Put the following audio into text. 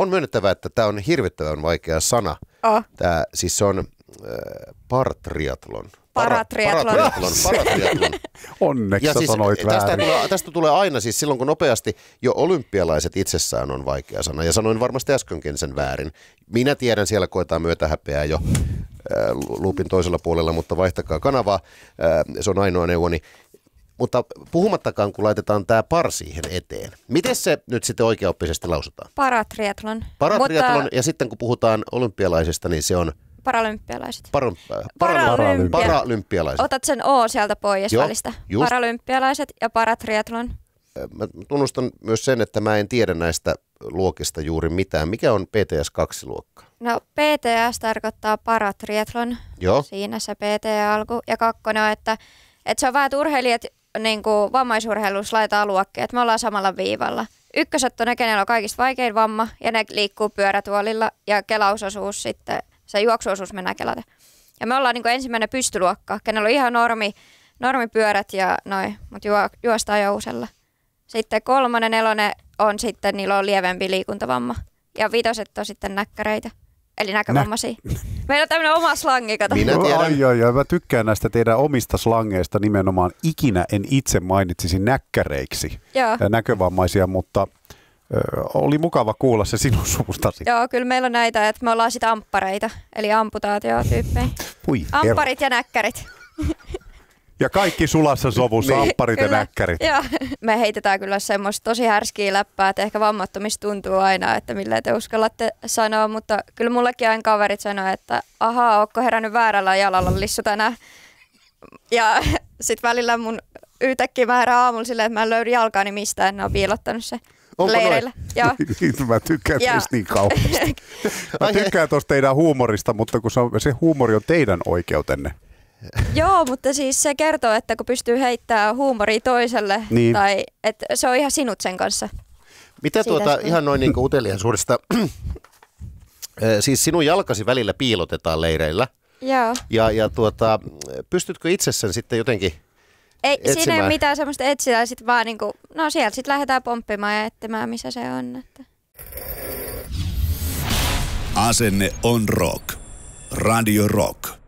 On myönnettävä, että tämä on hirvittävän vaikea sana. Oh. Tää, siis on äh, partriatlon. Paratriatlon. Paratriatlon. paratriatlon. Onneksi ja siis, sanoit tästä väärin. Tulee, tästä tulee aina siis silloin, kun nopeasti jo olympialaiset itsessään on vaikea sana. Ja sanoin varmasti äskenkin sen väärin. Minä tiedän, siellä koetaan myötähäpeää jo äh, luupin toisella puolella, mutta vaihtakaa kanavaa. Äh, se on ainoa neuvoni. Mutta puhumattakaan, kun laitetaan tämä par siihen eteen. Miten se nyt sitten oikeaoppisesti lausutaan? Paratriatlon. Paratriatlon Mutta... ja sitten kun puhutaan olympialaisista, niin se on... Paralympialaiset. Par, Paralympia. Paralympialaiset. Otat sen O sieltä pois Joo, välistä. Just. Paralympialaiset ja paratriatlon. Mä tunnustan myös sen, että mä en tiedä näistä luokista juuri mitään. Mikä on PTS 2-luokka? No PTS tarkoittaa paratriatlon. Joo. Siinä se PT-alku. Ja kakkonen että, että se on vähän urheilijat, niin kuin vammaisurheilussa laitetaan luokkia, että me ollaan samalla viivalla. Ykköset on ne, kenellä on kaikista vaikein vamma ja ne liikkuu pyörätuolilla ja kelausosuus sitten, se juoksuosuus mennään kelata. Ja me ollaan niin kuin ensimmäinen pystyluokka, kenellä on ihan normi, normipyörät ja noin, mutta juo, juostaa jousella. Sitten kolmannen, nelonen on sitten, niillä on lievempi liikuntavamma. Ja viitoset on sitten näkkäreitä eli näkövammaisia. Nä. Meillä on tämmöinen oma slangi, kato. Minä tiedän. Ai, ai, ai, mä tykkään näistä teidän omista slangeista nimenomaan. Ikinä en itse mainitsisi näkkäreiksi Joo. näkövammaisia, mutta oli mukava kuulla se sinun suustasi. Joo, kyllä meillä on näitä, että me ollaan sitä amppareita, eli tyyppejä. Ampparit ja näkkärit. Ja kaikki sulassa sovussa, niin. ampparit ja näkkärit. Joo. Me heitetään kyllä semmoista tosi härskiä läppää, että ehkä vammattomista tuntuu aina, että millä te uskallatte sanoa, mutta kyllä mullekin aina kaverit sanoo, että ahaa, ootko herännyt väärällä jalalla lissu tänään? Ja sitten välillä mun yhtäkkiä mä aamulla silleen, että mä en löydy jalkaani niin mistään, en ole piilottanut se. Onko leireillä. Joo. Niin, mä tykkään ja. niin kauheasti. Mä tykkään tuosta teidän huumorista, mutta kun se, on, se huumori on teidän oikeutenne. Joo, mutta siis se kertoo, että kun pystyy heittämään huumoria toiselle, niin. tai että se on ihan sinut sen kanssa. Mitä Siitä tuota, se... ihan noin niin uteliaisuudesta, eh, siis sinun jalkasi välillä piilotetaan leireillä. Joo. Ja, ja tuota, pystytkö itse sen sitten jotenkin ei, etsimään? siinä ei ole mitään semmoista etsiä, sit vaan niin kuin, no siellä sitten lähdetään pomppimaan ja etsimään, missä se on. Että. Asenne on rock. Radio Rock.